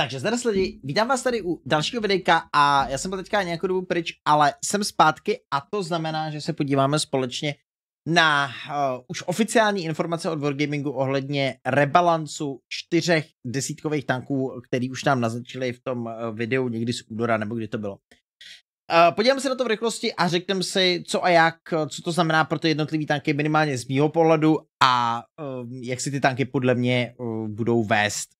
Takže zdar lidi, vítám vás tady u dalšího videjka a já jsem byl teďka nějakou dobu pryč, ale jsem zpátky a to znamená, že se podíváme společně na uh, už oficiální informace od Wargamingu ohledně rebalancu čtyřech desítkových tanků, který už nám naznačili v tom eh, videu někdy z údora, nebo kdy to bylo. Uh, podíváme se na to v rychlosti a řekneme si, co a jak, co to znamená pro ty jednotlivý tanky minimálně z mýho pohledu a uh, jak si ty tanky podle mě uh, budou vést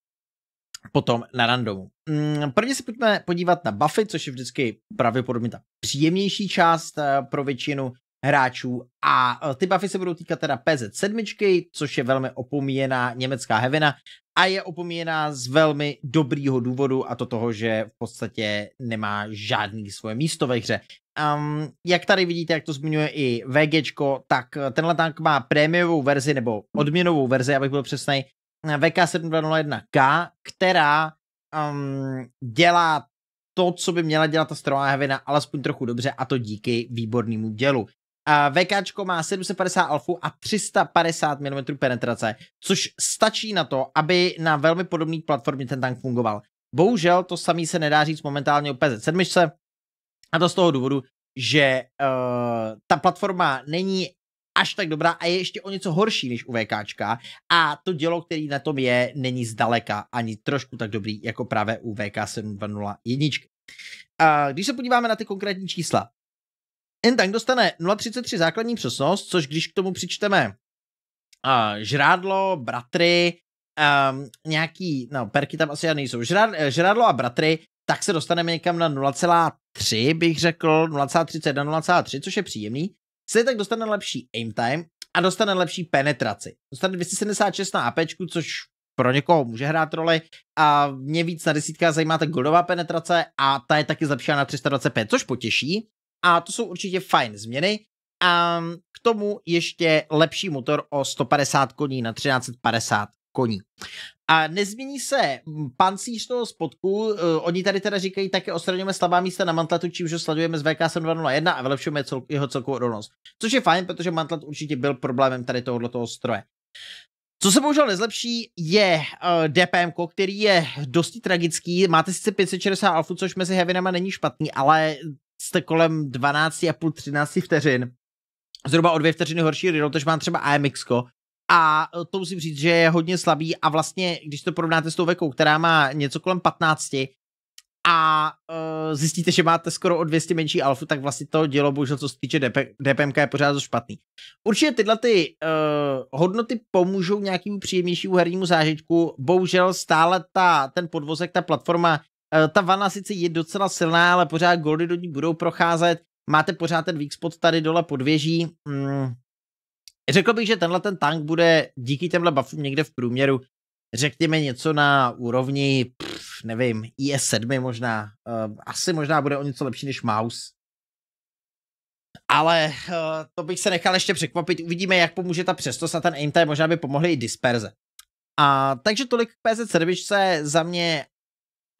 potom na randomu. Mm, prvně se pojďme podívat na buffy, což je vždycky pravděpodobně ta příjemnější část eh, pro většinu hráčů a eh, ty buffy se budou týkat teda PZ7, což je velmi opomíjená německá hevina a je opomíjená z velmi dobrýho důvodu a to toho, že v podstatě nemá žádný svoje místo ve hře. Um, jak tady vidíte, jak to zmiňuje i VGčko, tak eh, tenhle tank má prémiovou verzi nebo odměnovou verzi, abych byl přesný, VK7201K, která um, dělá to, co by měla dělat ta strová hevina, alespoň trochu dobře a to díky výbornému dělu. A VK má 750 alfu a 350 mm penetrace, což stačí na to, aby na velmi podobné platformě ten tank fungoval. Bohužel to samý se nedá říct momentálně o PZ7, a to z toho důvodu, že uh, ta platforma není až tak dobrá a je ještě o něco horší než u VKčka a to dělo, který na tom je, není zdaleka ani trošku tak dobrý jako právě u VK 7.2.0.1. A když se podíváme na ty konkrétní čísla, tak dostane 0,33 základní přesnost, což když k tomu přičteme uh, žrádlo, bratry, um, nějaký, no perky tam asi nejsou, Žrad, žrádlo a bratry, tak se dostaneme někam na 0,3 bych řekl, 0,31, 0,3, což je příjemný se tak dostane lepší aim time a dostane lepší penetraci. Dostane 276 na AP, což pro někoho může hrát roli a mě víc na desítka zajímá ta goldová penetrace a ta je taky zlepšená na 325, což potěší a to jsou určitě fajn změny a k tomu ještě lepší motor o 150 koní na 1350 koní. A nezmění se pancíř toho spodku, eh, oni tady teda říkají, také odstraňujeme slabá místa na mantletu, čímž ho sledujeme z VK7201 a vylepšujeme cel, jeho celkovou odolnost. Což je fajn, protože mantlet určitě byl problémem tady tohoto toho stroje. Co se bohužel nezlepší, je uh, eh, DPM, který je dosti tragický. Máte sice 560 alfu, což mezi heavinama není špatný, ale jste kolem 12,5-13 vteřin. Zhruba o dvě vteřiny horší reroll, takže mám třeba AMX, a e, to musím říct, že je hodně slabý a vlastně, když to porovnáte s tou vekou, která má něco kolem 15 a uh, zjistíte, že máte skoro o 200 menší alfu, tak vlastně to dělo, bohužel, co se týče DP, DPMK, je pořád dost špatný. Určitě tyhle ty uh, hodnoty pomůžou nějakému příjemnějšímu hernímu zážitku, bohužel stále ta, ten podvozek, ta platforma, uh, ta vana sice je docela silná, ale pořád goldy do ní budou procházet, máte pořád ten weak spot tady dole pod věží, mm, Řekl bych, že tenhle ten tank bude díky těmhle buffům někde v průměru, řekněme něco na úrovni, pff, nevím, IS-7 možná. Eh, asi možná bude o něco lepší než Mouse. Ale eh, to bych se nechal ještě překvapit. Uvidíme, jak pomůže ta přesnost a ten aim time. Možná by pomohly i disperze. A takže tolik k pz servičce, za mě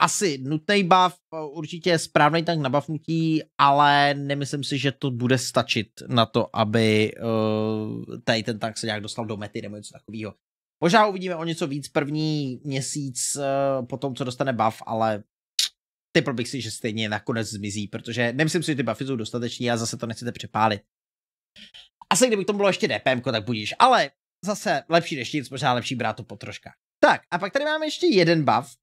asi nutný buff určitě je správný tak na buffnutí, ale nemyslím si, že to bude stačit na to, aby uh, tady ten tank se nějak dostal do mety nebo něco takového. Možná uvidíme o něco víc první měsíc uh, po tom, co dostane buff, ale typl bych si, že stejně nakonec zmizí, protože nemyslím si, že ty buffy jsou dostateční a zase to nechcete přepálit. Asi kdyby to bylo ještě DPM, tak budíš, ale zase lepší než nic, možná lepší brát to po troškách. Tak, a pak tady máme ještě jeden buff,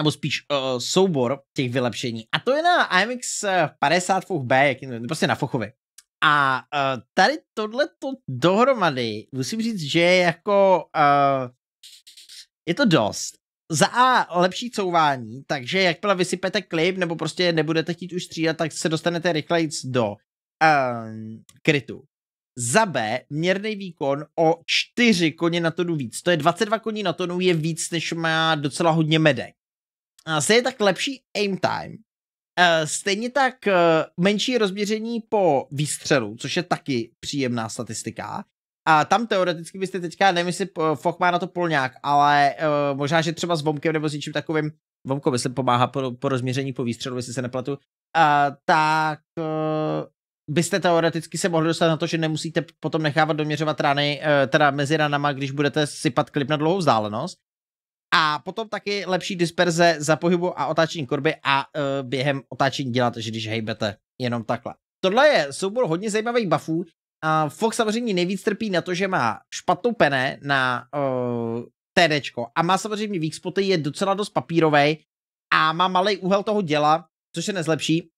nebo spíš uh, soubor těch vylepšení. A to je na AMX 50 Fuch B, jak, je, prostě na Fochovi. A uh, tady to dohromady, musím říct, že je jako, uh, je to dost. Za A lepší couvání, takže jakmile vysypete klip, nebo prostě nebudete chtít už střílet, tak se dostanete rychleji do uh, krytu. Za B měrný výkon o 4 koně na tonu víc. To je 22 koní na tonu je víc, než má docela hodně medek stejně tak lepší aim time, e, stejně tak e, menší rozměření po výstřelu, což je taky příjemná statistika. A tam teoreticky byste teďka, nevím, jestli e, Foch má na to polňák, ale možná, že třeba s Vomkem nebo s něčím takovým, Vomko, se pomáhá po, po rozměření po výstřelu, jestli se neplatu, A tak byste teoreticky se mohli dostat na to, že nemusíte potom nechávat doměřovat rany, teda mezi ranama, když budete sypat klip na dlouhou vzdálenost, a potom taky lepší disperze za pohybu a otáčení korby a uh, během otáčení dělat, že když hejbete jenom takhle. Tohle je soubor hodně zajímavých buffů. Uh, Fox samozřejmě nejvíc trpí na to, že má špatnou pene na uh, e, TDčko a má samozřejmě weak spoty, je docela dost papírovej a má malý úhel toho děla, což se nezlepší.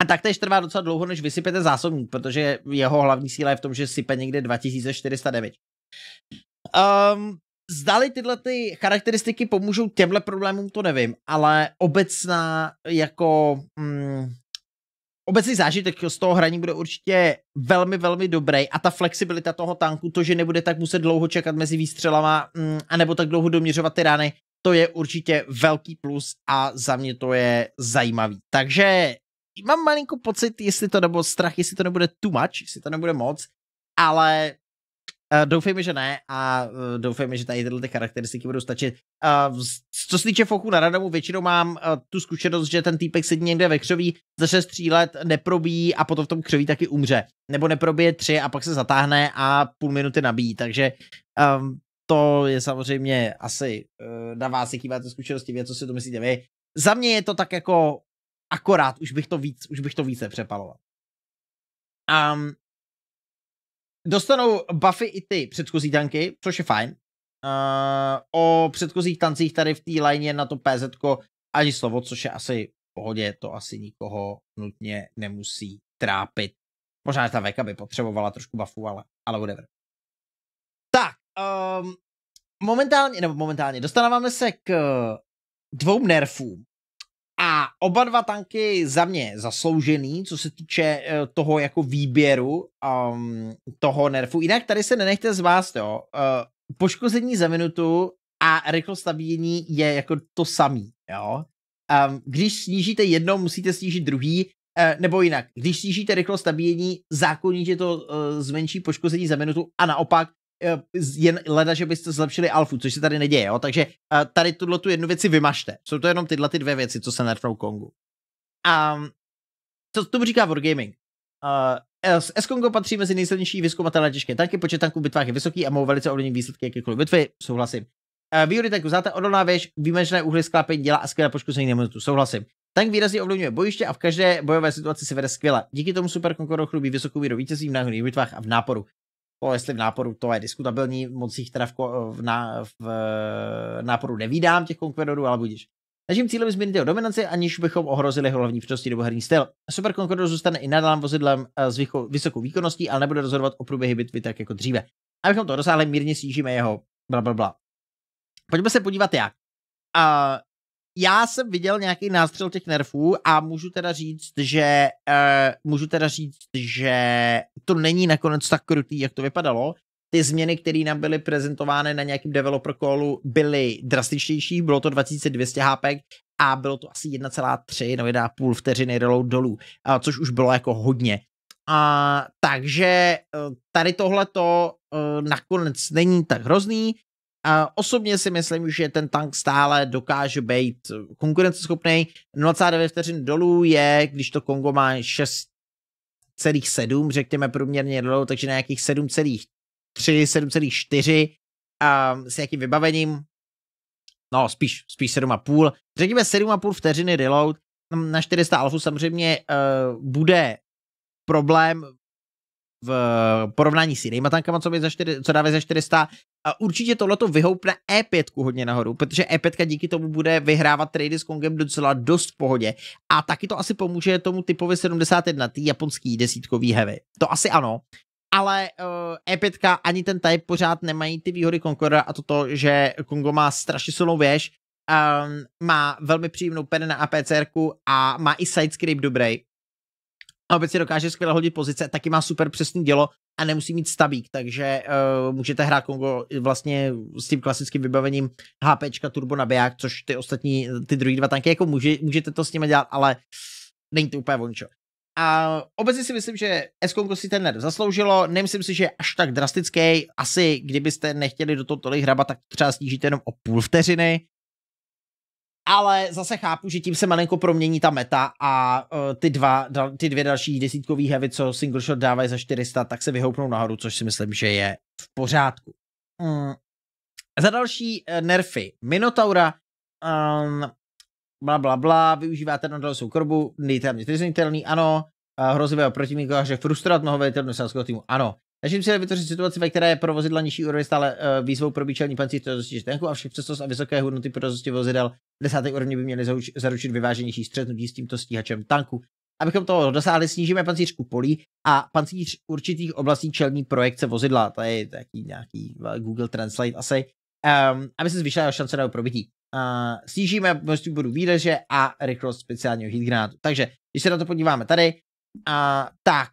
A taktéž trvá docela dlouho, než vysypete zásobník, protože jeho hlavní síla je v tom, že sype někde 2409. Um, Zdali tyhle ty charakteristiky pomůžou těmhle problémům, to nevím, ale obecná jako mm, obecný zážitek z toho hraní bude určitě velmi, velmi dobrý a ta flexibilita toho tanku, to, že nebude tak muset dlouho čekat mezi výstřelama mm, nebo tak dlouho doměřovat ty rány, to je určitě velký plus a za mě to je zajímavý. Takže mám malinko pocit, jestli to nebo strach, jestli to nebude too much, jestli to nebude moc, ale Doufejme, že ne a eh, doufejme, že tady tyhle ty charakteristiky budou stačit. Co se týče foku na radamu, většinou mám eh, tu zkušenost, že ten týpek sedí někde ve křoví, začne let neprobíjí a potom v tom křoví taky umře. Nebo neprobije tři a pak se zatáhne a půl minuty nabíjí, takže um, to je samozřejmě asi uh, na vás, jaký máte zkušenosti, vy, co si to myslíte vy. Za mě je to tak jako akorát, už bych to víc, už bych to více přepaloval. Um, dostanou buffy i ty předchozí tanky, což je fajn. Uh, o předchozích tancích tady v té lajně na to PZ ani slovo, což je asi v pohodě, to asi nikoho nutně nemusí trápit. Možná ta veka by potřebovala trošku buffu, ale, ale whatever. Tak, um, momentálně, nebo momentálně, dostáváme se k dvou nerfům, a oba dva tanky za mě zasloužený, co se týče eh, toho jako výběru um, toho nerfu. Jinak tady se nenechte z vás, jo. Uh, poškození za minutu a rychlost nabíjení je jako to samý, jo. Um, když snížíte jedno, musíte snížit druhý, uh, nebo jinak, když snížíte rychlost nabíjení, zákonitě to uh, zmenší poškození za minutu a naopak, Eh, jen leda, že byste zlepšili alfu, což se tady neděje, jo? takže eh, tady tuto tu jednu věci vymažte. Jsou to jenom tyhle ty dvě věci, co se nerfnou Kongu. A co to, říká Wargaming? Uh, S Kongo patří mezi nejsilnější vyzkoumatele těžké tanky, počet tanků v bitvách je vysoký a mohou velice ovlivnit výsledky jakékoliv bitvy, souhlasím. Uh, výhody tanku záta odolná věž, výjimečné úhly sklápení dělá a skvělé poškození nemotu, souhlasím. Tank výrazně ovlivňuje bojiště a v každé bojové situaci se vede skvěle. Díky tomu super Conqueror chlubí vysokou víru vítězí v náhodných bitvách a v náporu. To, jestli v náporu to je diskutabilní, moc jich teda v, v, na, v eh, náporu nevídám těch konkurentů, ale budíš. Naším cílem je změnit jeho dominanci, aniž bychom ohrozili jeho hlavní přednosti nebo herní styl. Super Conqueror zůstane i nadále vozidlem eh, s vysokou výkonností, ale nebude rozhodovat o průběhy bitvy tak jako dříve. Abychom to dosáhli, mírně snížíme jeho bla, bla, bla. Pojďme se podívat jak. A já jsem viděl nějaký nástřel těch nerfů a můžu teda říct, že uh, můžu teda říct, že to není nakonec tak krutý, jak to vypadalo. Ty změny, které nám byly prezentovány na nějakém developer callu, byly drastičtější, bylo to 2200 HP a bylo to asi 1,3 nebo 1,5 vteřiny reload dolů, uh, což už bylo jako hodně. uh, takže uh, tady tohleto uh, nakonec není tak hrozný osobně si myslím, že ten tank stále dokáže být konkurenceschopný. 0,9 vteřin dolů je, když to Kongo má 6,7, řekněme průměrně dolů, takže na nějakých 7,3, 7,4 a s nějakým vybavením, no spíš, spíš 7,5, řekněme 7,5 vteřiny reload, na 400 alfu samozřejmě uh, bude problém v eh, porovnání s jinýma tankama, co, za 4, co dávají za 400. A určitě tohleto vyhoupne E5 hodně nahoru, protože E5 díky tomu bude vyhrávat trady s Kongem docela dost v pohodě. A taky to asi pomůže tomu typovi 71, tý japonský desítkový heavy. To asi ano. Ale uh, eh, E5 ani ten type pořád nemají ty výhody Concora a toto, že Kongo má strašně silnou věž, um, má velmi příjemnou pen na APCR a má i sidescrape dobrý a obecně si dokáže skvěle hodit pozice, taky má super přesný dělo a nemusí mít stabík, takže uh, můžete hrát Kongo vlastně s tím klasickým vybavením HP Turbo nabiják, což ty ostatní, ty druhý dva tanky, jako může, můžete to s nimi dělat, ale není to úplně vončo. A obecně si myslím, že Kongo si ten nerv zasloužilo, nemyslím si, že je až tak drastický, asi kdybyste nechtěli do toho tolik hrabat, tak třeba snížíte jenom o půl vteřiny, ale zase chápu, že tím se malinko promění ta meta a uh, ty, dva, dal, ty dvě další desítkový heavy, co single shot dávají za 400, tak se vyhoupnou nahoru, což si myslím, že je v pořádku. Mm. Za další uh, nerfy. Minotaura, um, bla, bla, bla, využíváte na dalšou korbu, dejte mě ano, uh, hrozivého protivníka, že frustrovat mnoho velitelnou týmu, ano. Naším cílem vytvořit situaci, ve které je pro vozidla nižší úroveň stále uh, výzvou pro výčelní pancíř tenku a všech přesto a vysoké hodnoty protosti vozidel desáté úrovně by měly zaruč, zaručit vyváženější střetnutí s tímto stíhačem tanku. Abychom toho dosáhli, snížíme pancířku polí a pancíř určitých oblastí čelní projekce vozidla. To je taky nějaký eh, Google Translate asi. Um, aby se zvýšila šance na probití. Uh, snížíme množství bodů výdeže a rychlost speciálního granátu. Takže, když se na to podíváme tady, uh, tak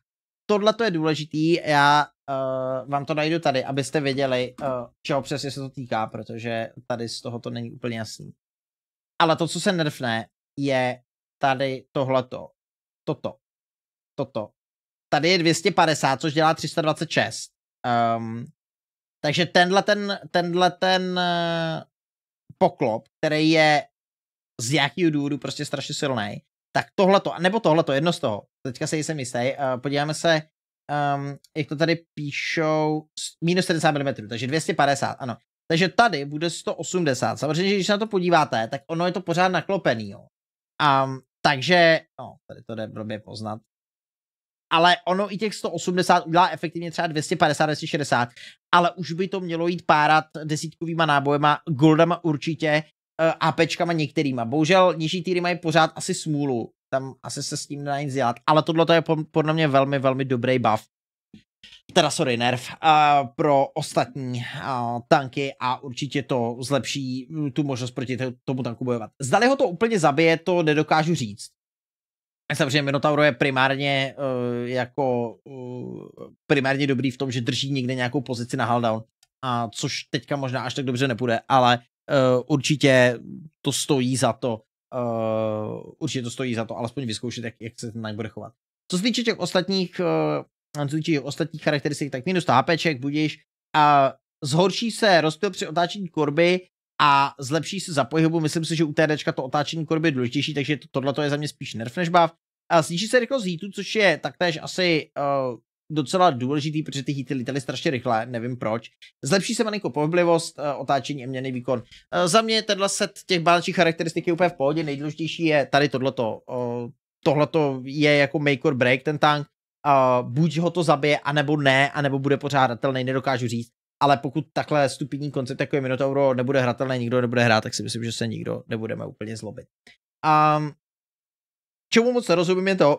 tohle to je důležitý. Já Uh, vám to najdu tady, abyste věděli, uh, čeho přesně se to týká, protože tady z toho to není úplně jasný. Ale to, co se nerfne, je tady tohleto. Toto. Toto. Tady je 250, což dělá 326. Um, ehm, takže tenhle ten, tenhle ten uh, poklop, který je z jakýho důvodu prostě strašně silný, tak tohleto, nebo tohleto, jedno z toho, teďka se jsem jistý, uh, podíváme se um, jak to tady píšou, minus 70 mm, takže 250, ano. Takže tady bude 180. Samozřejmě, že když se na to podíváte, tak ono je to pořád naklopený, jo. Um, takže, no, tady to jde blbě poznat. Ale ono i těch 180 udělá efektivně třeba 250, 260, ale už by to mělo jít párat desítkovýma nábojema, goldama určitě, eh, APčkama některýma. Bohužel nižší týry mají pořád asi smůlu, tam asi se s tím nedá nic dělat, ale tohle je podle mě velmi, velmi dobrý buff. Teda sorry, nerv uh, pro ostatní uh, tanky a určitě to zlepší mm, tu možnost proti tomu tanku bojovat. Zdali ho to úplně zabije, to nedokážu říct. Samozřejmě Minotauro je primárně uh, jako uh, primárně dobrý v tom, že drží někde nějakou pozici na Haldown, a což teďka možná až tak dobře nepůjde, ale uh, určitě to stojí za to Uh, určitě to stojí za to, alespoň vyzkoušet, jak, jak se ten tank bude chovat. Co se týče těch ostatních, uh, těch ostatních charakteristik, tak minus HPček, budíš a zhorší se rozpil při otáčení korby a zlepší se za pohybu. Myslím si, že u TDčka to otáčení korby je důležitější, takže to, tohle je za mě spíš nerf než bav. A sníží se rychlost heatu, což je taktéž asi eh, docela důležitý, protože ty hity lítaly strašně rychle, nevím proč. Zlepší se malinko pohyblivost, eh, otáčení a měný výkon. Eh, za mě tenhle set těch bádačích charakteristik je úplně v pohodě, nejdůležitější je tady tohleto. Eh, tohleto je jako make or break ten tank, buď ho to zabije, anebo ne, anebo bude pořádatelný, nedokážu říct. Ale pokud takhle stupidní koncept jako je Minotauro nebude hratelný, nikdo nebude hrát, tak si myslím, že se nikdo nebudeme úplně zlobit. Um, čemu moc nerozumím je to,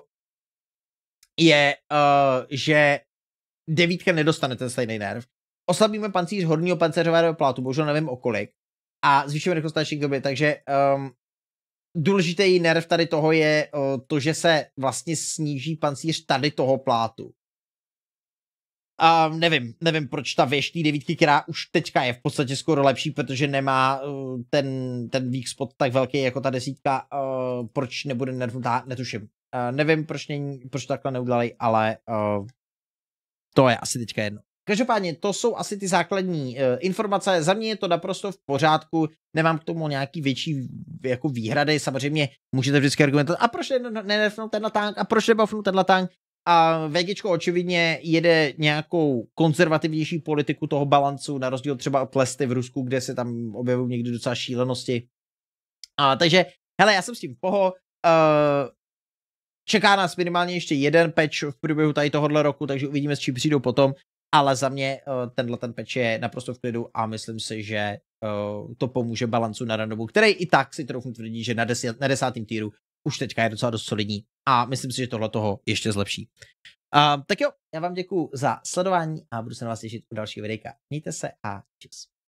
je, uh, že devítka nedostane ten stejný nerv. Oslabíme pancíř horního pancéřového plátu, bohužel nevím o kolik, a zvýšíme rychlost taneční doby, takže um, důležitý nerv tady toho je uh, to, že se vlastně sníží pancíř tady toho plátu. Um, nevím, nevím, proč ta věž devítky, která už teďka je v podstatě skoro lepší, protože nemá uh, ten, ten weak spot tak velký jako ta desítka, uh, proč nebude nervnutá, netuším. Uh, nevím, proč, není, proč takhle neudělali, ale uh, to je asi teďka jedno. Každopádně to jsou asi ty základní uh, informace. Za mě je to naprosto v pořádku. Nemám k tomu nějaký větší jako výhrady. Samozřejmě můžete vždycky argumentovat, a proč nenefnout tenhle tank, a proč nebafnout tenhle tank. A VGčko očividně jede nějakou konzervativnější politiku toho balancu, na rozdíl třeba od Lesty v Rusku, kde se tam objevují někdy docela šílenosti. A, takže, hele, já jsem s tím poho. Uh, Čeká nás minimálně ještě jeden patch v průběhu tady tohohle roku, takže uvidíme, s čím přijdou potom. Ale za mě eh, tenhle ten patch je naprosto v klidu a myslím si, že eh, to pomůže balancu na randomu, který i tak si trochu tvrdí, že na, desi, na desátém týru už teďka je docela dost solidní a myslím si, že tohle toho ještě zlepší. Uh, tak jo, já vám děkuji za sledování a budu se na vás těšit u dalšího videa. Mějte se a čus.